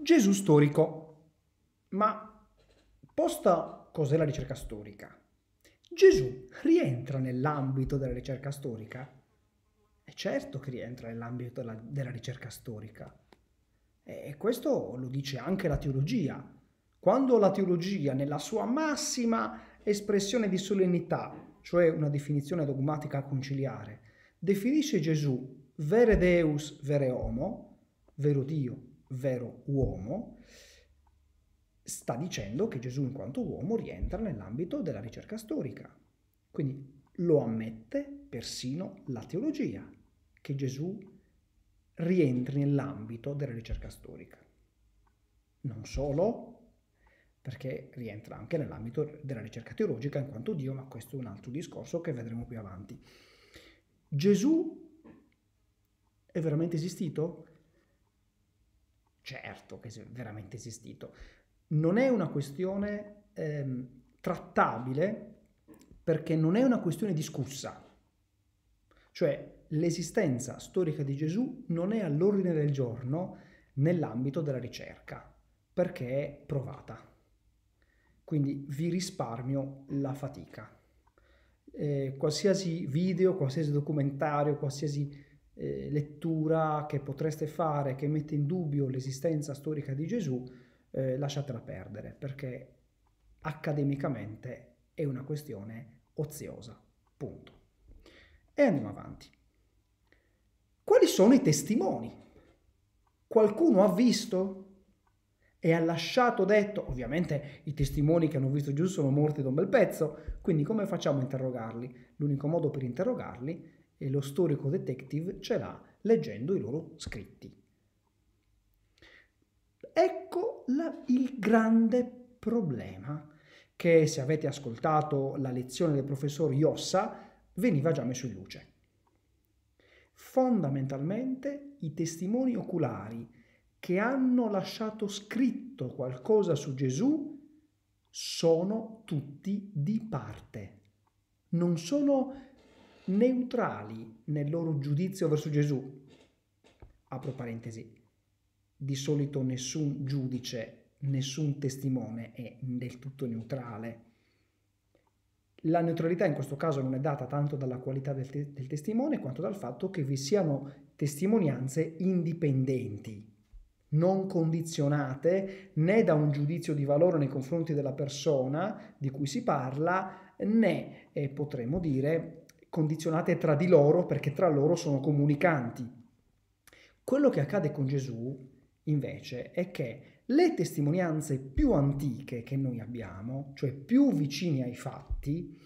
Gesù storico. Ma posta cos'è la ricerca storica? Gesù rientra nell'ambito della ricerca storica? È certo che rientra nell'ambito della, della ricerca storica. E questo lo dice anche la teologia. Quando la teologia, nella sua massima espressione di solennità, cioè una definizione dogmatica conciliare, definisce Gesù vere Deus, vere homo, vero Dio vero uomo, sta dicendo che Gesù in quanto uomo rientra nell'ambito della ricerca storica. Quindi lo ammette persino la teologia, che Gesù rientri nell'ambito della ricerca storica. Non solo, perché rientra anche nell'ambito della ricerca teologica in quanto Dio, ma questo è un altro discorso che vedremo più avanti. Gesù è veramente esistito? certo che è veramente esistito. Non è una questione ehm, trattabile perché non è una questione discussa. Cioè l'esistenza storica di Gesù non è all'ordine del giorno nell'ambito della ricerca perché è provata. Quindi vi risparmio la fatica. Eh, qualsiasi video, qualsiasi documentario, qualsiasi eh, lettura che potreste fare che mette in dubbio l'esistenza storica di Gesù, eh, lasciatela perdere perché accademicamente è una questione oziosa. Punto. E andiamo avanti. Quali sono i testimoni? Qualcuno ha visto? e ha lasciato detto, ovviamente i testimoni che hanno visto Gesù sono morti da un bel pezzo, quindi come facciamo a interrogarli? L'unico modo per interrogarli è e lo storico detective ce l'ha leggendo i loro scritti. Ecco la, il grande problema che se avete ascoltato la lezione del professor Iossa veniva già messo in luce. Fondamentalmente i testimoni oculari che hanno lasciato scritto qualcosa su Gesù sono tutti di parte, non sono neutrali nel loro giudizio verso Gesù. Apro parentesi, di solito nessun giudice, nessun testimone è del tutto neutrale. La neutralità in questo caso non è data tanto dalla qualità del, te- del testimone quanto dal fatto che vi siano testimonianze indipendenti, non condizionate né da un giudizio di valore nei confronti della persona di cui si parla, né eh, potremmo dire condizionate tra di loro perché tra loro sono comunicanti. Quello che accade con Gesù, invece, è che le testimonianze più antiche che noi abbiamo, cioè più vicine ai fatti,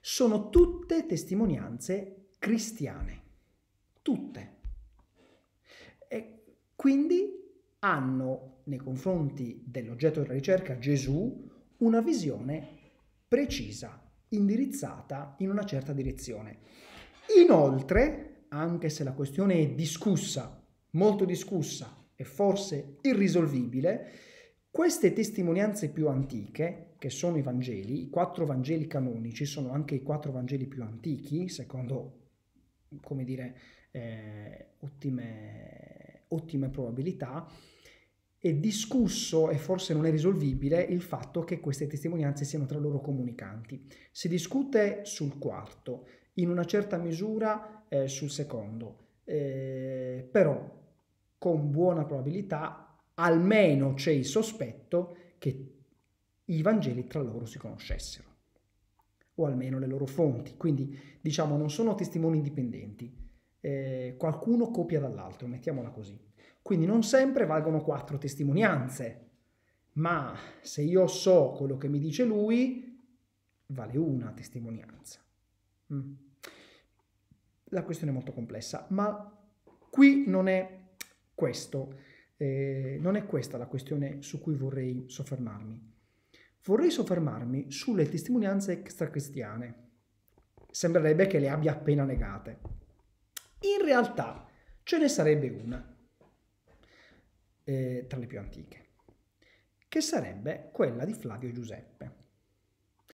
sono tutte testimonianze cristiane. Tutte. E quindi hanno nei confronti dell'oggetto della ricerca Gesù una visione precisa, indirizzata in una certa direzione. Inoltre, anche se la questione è discussa, molto discussa e forse irrisolvibile, queste testimonianze più antiche, che sono i Vangeli, i quattro Vangeli canonici, sono anche i quattro Vangeli più antichi, secondo, come dire, eh, ottime, ottime probabilità, è discusso e forse non è risolvibile il fatto che queste testimonianze siano tra loro comunicanti. Si discute sul quarto, in una certa misura eh, sul secondo, eh, però con buona probabilità almeno c'è il sospetto che i Vangeli tra loro si conoscessero, o almeno le loro fonti. Quindi diciamo non sono testimoni indipendenti, eh, qualcuno copia dall'altro, mettiamola così. Quindi non sempre valgono quattro testimonianze, ma se io so quello che mi dice lui, vale una testimonianza. Mm. La questione è molto complessa, ma qui non è questo, eh, non è questa la questione su cui vorrei soffermarmi. Vorrei soffermarmi sulle testimonianze extracristiane. Sembrerebbe che le abbia appena negate. In realtà ce ne sarebbe una eh, tra le più antiche, che sarebbe quella di Flavio Giuseppe.